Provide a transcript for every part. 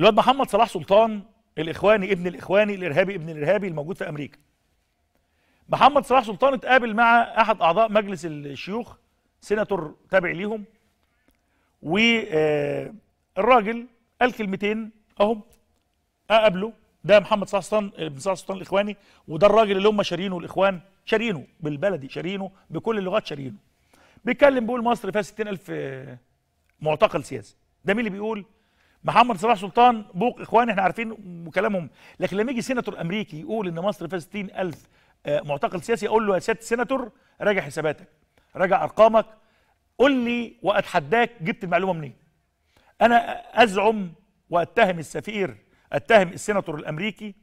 الواد محمد صلاح سلطان الاخواني ابن الاخواني الارهابي ابن الارهابي الموجود في امريكا محمد صلاح سلطان اتقابل مع احد اعضاء مجلس الشيوخ سيناتور تابع ليهم والراجل آه، قال كلمتين اهم اقابله ده محمد صلاح سلطان ابن صلاح سلطان الاخواني وده الراجل اللي هم شارينه الاخوان شارينه بالبلدي شارينه بكل اللغات شارينه بيتكلم بيقول مصر فيها 60000 آه، معتقل سياسي ده مين اللي بيقول محمد صلاح سلطان بوق اخوان احنا عارفين وكلامهم لكن لما يجي سيناتور امريكي يقول ان مصر فيها آه، 60000 معتقل سياسي اقول له يا سياده السيناتور راجع حساباتك راجع ارقامك قول لي واتحداك جبت المعلومه منين انا ازعم واتهم السفير اتهم السيناتور الامريكي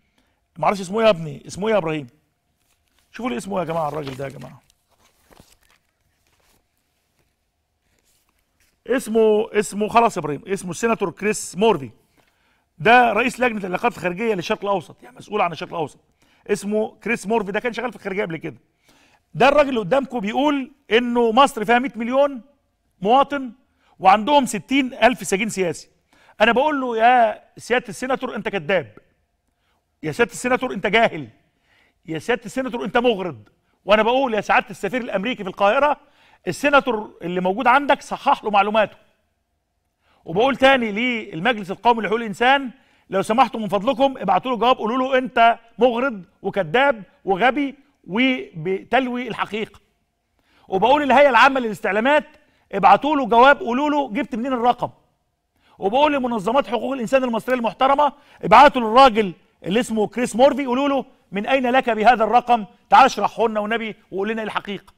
معرفش اسمه ايه يا ابني اسمه ايه يا ابراهيم شوفوا لي اسمه يا جماعه الراجل ده يا جماعه اسمه اسمه خلاص يا ابراهيم اسمه السيناتور كريس موردي ده رئيس لجنه العلاقات الخارجيه للشرق الاوسط يعني مسؤول عن الشرق الاوسط اسمه كريس موردي ده كان شغال في الخارجيه قبل كده ده الراجل اللي قدامكم بيقول انه مصر فيها 100 مليون مواطن وعندهم 60 الف سجين سياسي انا بقول له يا سياده السيناتور انت كذاب يا سياده السيناتور انت جاهل يا سياده السيناتور انت مغرض وانا بقول يا سعاده السفير الامريكي في القاهره السيناتور اللي موجود عندك صحح له معلوماته وبقول تاني للمجلس القومي لحقوق الانسان لو سمحتوا من فضلكم ابعتوا له جواب قولوا له انت مغرض وكذاب وغبي وبتلوي الحقيقه وبقول الهيئه العامه للاستعلامات ابعتوا له جواب قولوا له جبت منين الرقم وبقول لمنظمات حقوق الانسان المصريه المحترمه ابعتوا للراجل اللي اسمه كريس مورفي قولوا له من اين لك بهذا الرقم تعال اشرحه لنا ونبي وقول لنا إيه الحقيقه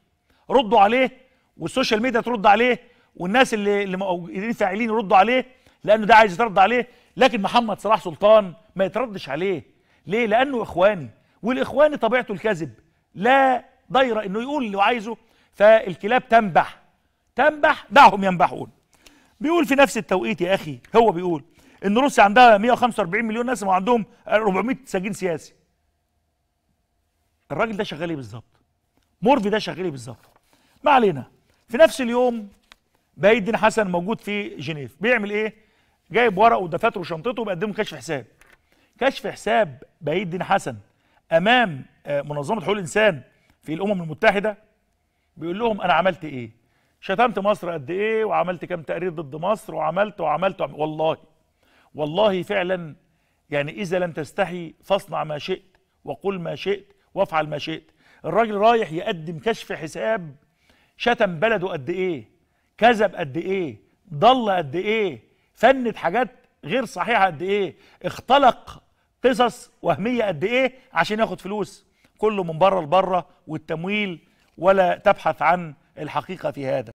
ردوا عليه والسوشيال ميديا ترد عليه والناس اللي اللي فاعلين يردوا عليه لانه ده عايز يترد عليه لكن محمد صلاح سلطان ما يتردش عليه ليه لانه اخواني والاخواني طبيعته الكذب لا ضيره انه يقول اللي عايزه فالكلاب تنبح تنبح دعهم ينبحون بيقول في نفس التوقيت يا اخي هو بيقول ان روسيا عندها 145 مليون ناس وعندهم 400 سجين سياسي الراجل ده شغال ايه بالظبط مورفي ده شغال ايه بالظبط ما علينا في نفس اليوم بهي الدين حسن موجود في جنيف بيعمل ايه جايب ورقه ودفاتره وشنطته وبيقدمه كشف حساب كشف حساب بهي الدين حسن امام آه، منظمه حقوق الانسان في الامم المتحده بيقول لهم انا عملت ايه شتمت مصر قد ايه وعملت كام تقرير ضد مصر وعملت وعملت, وعملت والله والله فعلا يعني اذا لم تستحي فاصنع ما شئت وقل ما شئت وافعل ما شئت الراجل رايح يقدم كشف حساب شتم بلده قد ايه كذب قد ايه ضل قد ايه فند حاجات غير صحيحه قد ايه اختلق قصص وهميه قد ايه عشان ياخد فلوس كله من بره لبره والتمويل ولا تبحث عن الحقيقه في هذا